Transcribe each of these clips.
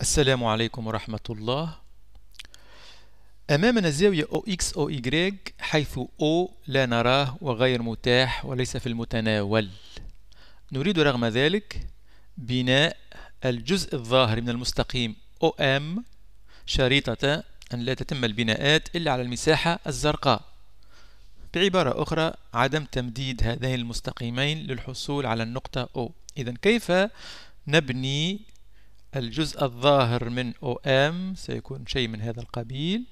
السلام عليكم ورحمة الله أمامنا زاوية OX OY حيث O لا نراه وغير متاح وليس في المتناول نريد رغم ذلك بناء الجزء الظاهر من المستقيم OM شريطة أن لا تتم البناءات إلا على المساحة الزرقاء بعبارة أخرى عدم تمديد هذين المستقيمين للحصول على النقطة O إذا كيف نبني الجزء الظاهر من OM سيكون شيء من هذا القبيل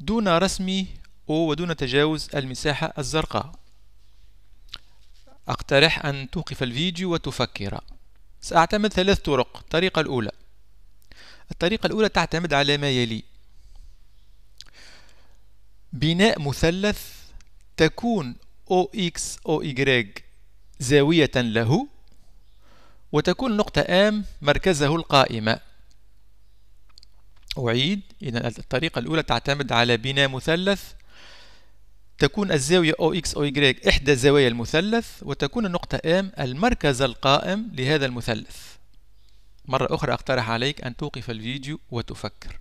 دون رسم O ودون تجاوز المساحة الزرقاء أقترح أن توقف الفيديو وتفكر سأعتمد ثلاث طرق الطريقة الأولى الطريقة الأولى تعتمد على ما يلي بناء مثلث تكون OX OY زاوية له وتكون نقطة آم مركزه القائمة أعيد إذا الطريقة الأولى تعتمد على بناء مثلث تكون الزاوية OX OY إحدى زوايا المثلث وتكون النقطة M المركز القائم لهذا المثلث مرة أخرى أقترح عليك أن توقف الفيديو وتفكر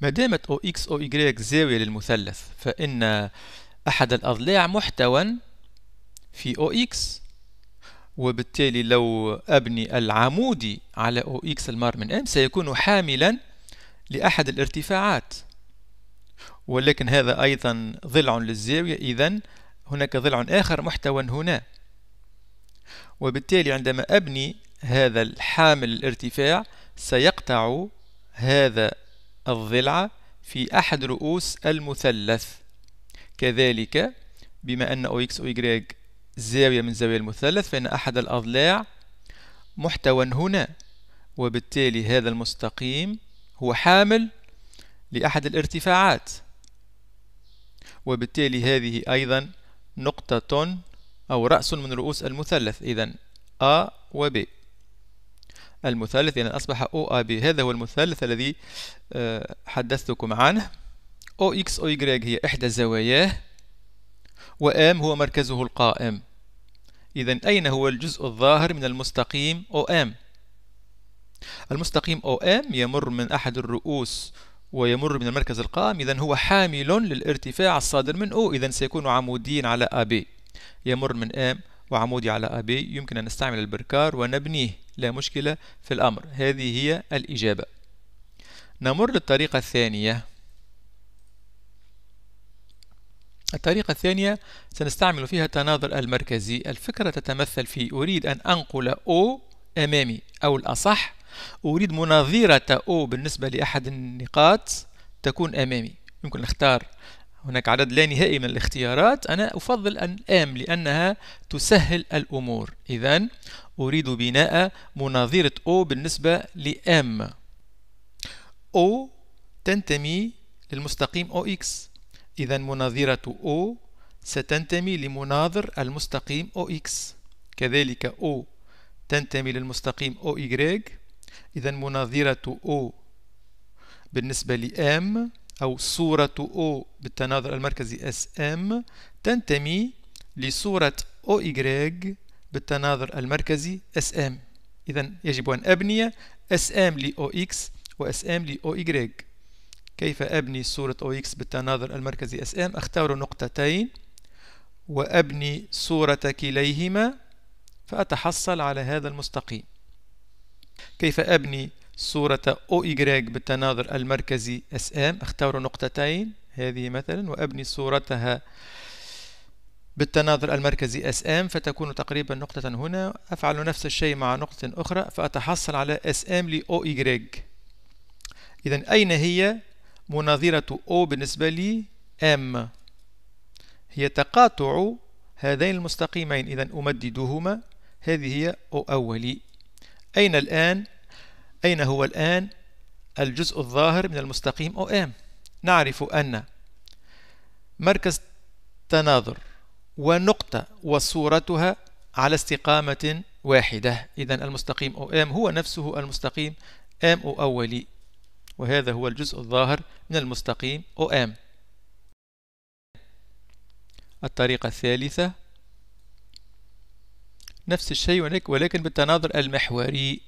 ما دامت OX OY زاوية للمثلث فإن أحد الأضلاع محتوى في OX وبالتالي لو أبني العمودي على أو إكس المار من إم سيكون حاملا لأحد الارتفاعات ولكن هذا أيضا ضلع للزاوية إذا هناك ضلع آخر محتوى هنا وبالتالي عندما أبني هذا الحامل الارتفاع سيقطع هذا الضلع في أحد رؤوس المثلث كذلك بما أن أو إكس أو إيجريك زاوية من زوايا المثلث فإن أحد الأضلاع محتوى هنا وبالتالي هذا المستقيم هو حامل لأحد الارتفاعات وبالتالي هذه أيضا نقطة أو رأس من رؤوس المثلث إذا A و B المثلث إذا أصبح B هذا هو المثلث الذي آه، حدثتكم عنه O Y هي إحدى زواياه و M هو مركزه القائم إذا أين هو الجزء الظاهر من المستقيم OM؟ المستقيم OM يمر من أحد الرؤوس ويمر من المركز القائم إذا هو حامل للارتفاع الصادر من O إذا سيكون عموديا على AB يمر من M وعمودي على AB يمكن أن نستعمل البركار ونبنيه لا مشكلة في الأمر هذه هي الإجابة نمر للطريقة الثانية الطريقة الثانية سنستعمل فيها التناظر المركزي الفكرة تتمثل في أريد أن أنقل أو أمامي أو الأصح أريد مناظرة أو بالنسبة لأحد النقاط تكون أمامي يمكن نختار هناك عدد لا نهائي من الاختيارات أنا أفضل أن أم لأنها تسهل الأمور إذا أريد بناء مناظرة أو بالنسبة لأم أو تنتمي للمستقيم OX إذا مناظرة O ستنتمي لمناظر المستقيم OX كذلك O تنتمي للمستقيم OY إذا مناظرة O بالنسبة لM أو صورة O بالتناظر المركزي SM تنتمي لصورة OY بالتناظر المركزي SM إذا يجب أن أبني SM لـ OX و SM لـ OY كيف أبني صورة OX بالتناظر المركزي SM أختار نقطتين وأبني صورة كليهما فأتحصل على هذا المستقيم كيف أبني صورة OY بالتناظر المركزي SM أختار نقطتين هذه مثلا وأبني صورتها بالتناظر المركزي SM فتكون تقريبا نقطة هنا أفعل نفس الشيء مع نقطة أخرى فأتحصل على SM لأو OY إذا أين هي مناظرة O بالنسبة لي M هي تقاطع هذين المستقيمين إذا أمددهما هذه هي أو أولي أين الآن؟ أين هو الآن؟ الجزء الظاهر من المستقيم أو أم نعرف أن مركز تناظر ونقطة وصورتها على استقامة واحدة إذا المستقيم أو أم هو نفسه المستقيم M أو أولي وهذا هو الجزء الظاهر من المستقيم OM الطريقة الثالثة نفس الشيء ولكن بالتناظر المحوري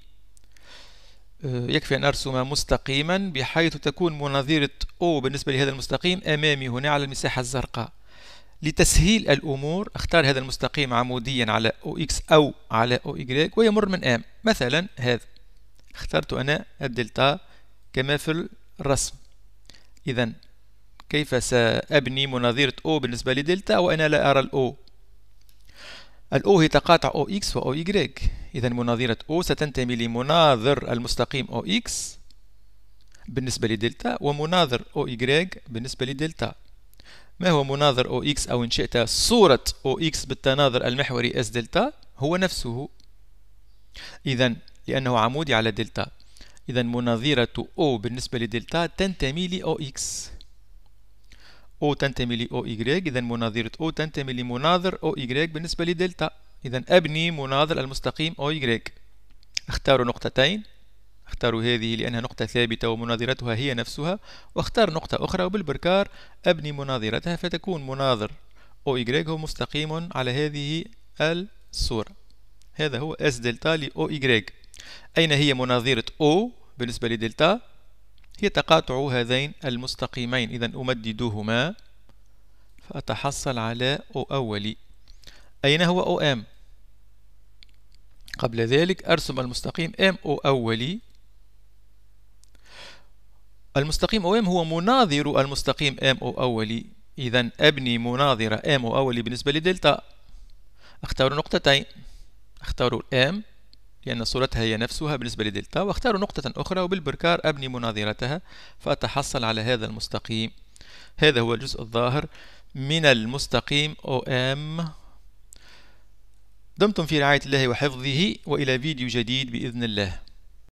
آه، يكفي أن أرسم مستقيما بحيث تكون مناظرة O بالنسبة لهذا المستقيم أمامي هنا على المساحة الزرقاء لتسهيل الأمور أختار هذا المستقيم عموديا على OX أو على OY ويمر من M مثلا هذا اخترت أنا الدلتا كما في الرسم إذا كيف سأبني مناظرة O بالنسبة لدلتا وأنا لا أرى الأو الأو هي تقاطع أو إكس وأو إيكغيك إذا مناظرة أو ستنتمي لمناظر المستقيم أو إكس بالنسبة لدلتا ومناظر أو إيكغيك بالنسبة لدلتا ما هو مناظر أو إكس أو إن شئت صورة أو إكس بالتناظر المحوري أس دلتا هو نفسه إذا لأنه عمودي على دلتا إذا مناظرة O بالنسبة لدلتا تنتمي ل OX O تنتمي ل OY إذا مناظرة O تنتمي لمناظر OY بالنسبة لدلتا إذا أبني مناظر المستقيم OY اختار نقطتين اختار هذه لأنها نقطة ثابتة ومناظرتها هي نفسها واختار نقطة أخرى وبالبركار أبني مناظرتها فتكون مناظر OY هو مستقيم على هذه الصورة هذا هو S دلتا ل OY أين هي مناظرة O بالنسبة لدلتا هي تقاطع هذين المستقيمين إذا أمددهما فأتحصل على أو أولي أين هو أو أم؟ قبل ذلك أرسم المستقيم أم أو أولي المستقيم أو أم هو مناظر المستقيم أم أو أولي إذا أبني مناظرة أم أو أولي بالنسبة لدلتا أختار نقطتين أختار الأم لأن صورتها هي نفسها بالنسبة لدلتا واختار نقطة أخرى وبالبركار أبني مناظرتها فأتحصل على هذا المستقيم هذا هو الجزء الظاهر من المستقيم OM دمتم في رعاية الله وحفظه وإلى فيديو جديد بإذن الله